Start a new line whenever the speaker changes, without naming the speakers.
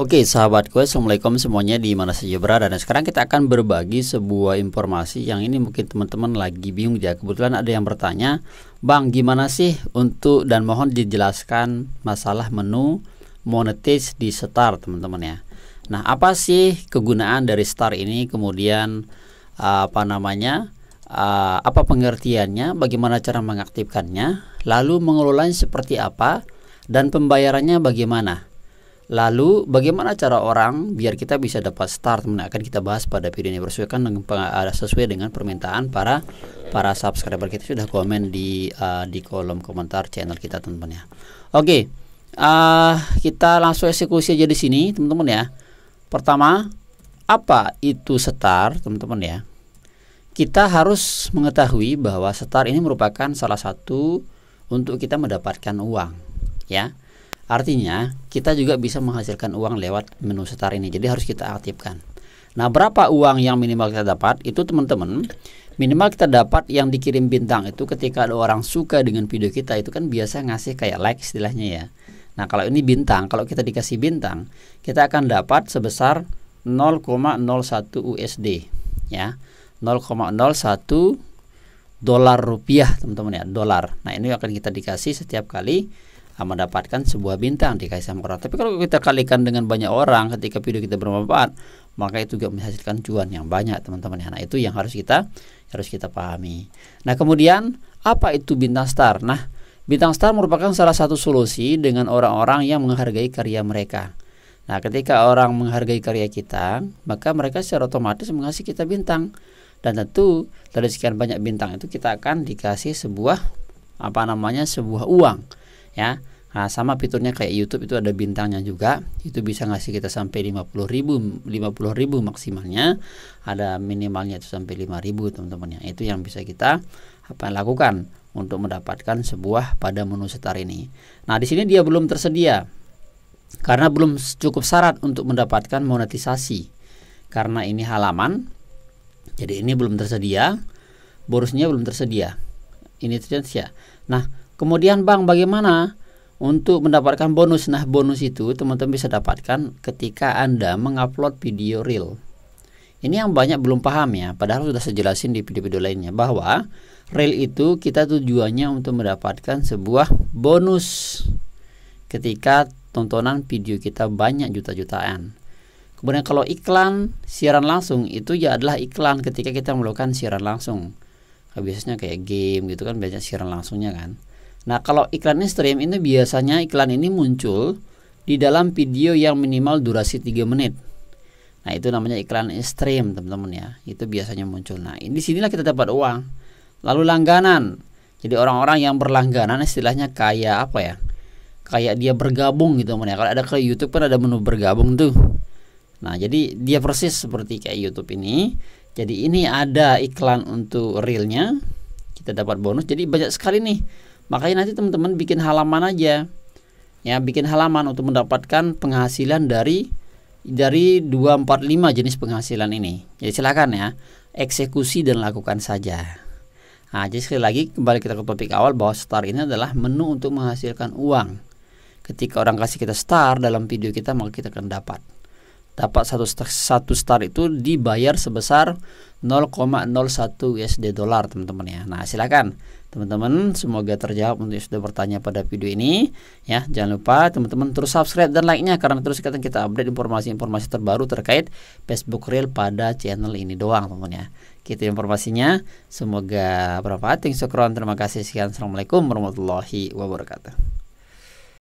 Oke sahabatku Assalamualaikum semuanya di mana saja berada Dan sekarang kita akan berbagi sebuah informasi Yang ini mungkin teman-teman lagi bingung ya Kebetulan ada yang bertanya Bang gimana sih untuk dan mohon dijelaskan masalah menu monetis di Star teman-teman ya Nah apa sih kegunaan dari Star ini kemudian apa namanya eh, apa pengertiannya bagaimana cara mengaktifkannya lalu mengelolanya seperti apa dan pembayarannya bagaimana Lalu bagaimana cara orang biar kita bisa dapat start nah, akan kita bahas pada video ini bersesuaikan dengan eh, sesuai dengan permintaan para para subscriber kita sudah komen di uh, di kolom komentar channel kita teman-teman ya. Oke, uh, kita langsung eksekusi aja di sini teman-teman ya. Pertama, apa itu start teman-teman ya? Kita harus mengetahui bahwa start ini merupakan salah satu untuk kita mendapatkan uang ya Artinya, kita juga bisa menghasilkan uang lewat menu setar ini. Jadi harus kita aktifkan. Nah, berapa uang yang minimal kita dapat? Itu teman-teman, minimal kita dapat yang dikirim bintang itu ketika ada orang suka dengan video kita itu kan biasa ngasih kayak like istilahnya ya. Nah, kalau ini bintang, kalau kita dikasih bintang, kita akan dapat sebesar 0,01 USD ya. 0,01 dolar rupiah, teman-teman ya, dolar. Nah, ini akan kita dikasih setiap kali mendapatkan sebuah bintang di sama orang. Tapi kalau kita kalikan dengan banyak orang ketika video kita bermanfaat, maka itu juga menghasilkan cuan yang banyak teman-teman. Nah itu yang harus kita harus kita pahami. Nah kemudian apa itu bintang star? Nah bintang star merupakan salah satu solusi dengan orang-orang yang menghargai karya mereka. Nah ketika orang menghargai karya kita, maka mereka secara otomatis mengasih kita bintang. Dan tentu dari sekian banyak bintang itu kita akan dikasih sebuah apa namanya sebuah uang ya Nah, sama fiturnya kayak YouTube itu ada bintangnya juga. Itu bisa ngasih kita sampai 50.000, ribu, maksimalnya. Ada minimalnya itu sampai 5.000, teman-teman ya. Itu yang bisa kita apa lakukan untuk mendapatkan sebuah pada menu setar ini. Nah, di sini dia belum tersedia karena belum cukup syarat untuk mendapatkan monetisasi. Karena ini halaman, jadi ini belum tersedia, bonusnya belum tersedia. Ini tersedia. Ya. Nah, kemudian Bang, bagaimana untuk mendapatkan bonus. Nah, bonus itu teman-teman bisa dapatkan ketika Anda mengupload video reel. Ini yang banyak belum paham ya, padahal sudah saya jelasin di video-video lainnya bahwa reel itu kita tujuannya untuk mendapatkan sebuah bonus ketika tontonan video kita banyak juta-jutaan. Kemudian kalau iklan siaran langsung itu ya adalah iklan ketika kita melakukan siaran langsung. biasanya kayak game gitu kan banyak siaran langsungnya kan. Nah, kalau iklan stream ini biasanya iklan ini muncul di dalam video yang minimal durasi 3 menit. Nah, itu namanya iklan stream, teman-teman ya. Itu biasanya muncul. Nah, di sinilah kita dapat uang. Lalu langganan. Jadi orang-orang yang berlangganan istilahnya kayak apa ya? Kayak dia bergabung gitu, teman ya. Kalau ada ke YouTube kan ada menu bergabung tuh. Nah, jadi dia persis seperti kayak YouTube ini. Jadi ini ada iklan untuk realnya. Kita dapat bonus. Jadi banyak sekali nih Makanya nanti teman-teman bikin halaman aja. Ya, bikin halaman untuk mendapatkan penghasilan dari dari 245 jenis penghasilan ini. Jadi silakan ya, eksekusi dan lakukan saja. Nah, jadi sekali lagi kembali kita ke topik awal bahwa star ini adalah menu untuk menghasilkan uang. Ketika orang kasih kita star dalam video kita maka kita akan dapat. Dapat satu star, satu star itu dibayar sebesar 0,01 USD dolar teman-teman ya. Nah silakan Teman-teman, semoga terjawab untuk yang sudah bertanya pada video ini. Ya, jangan lupa teman-teman terus subscribe dan like-nya karena terus kita kita update informasi-informasi terbaru terkait Facebook real pada channel ini doang, teman-teman ya. Gitu informasinya. Semoga bermanfaat. Terima kasih sekian. Assalamualaikum warahmatullahi wabarakatuh.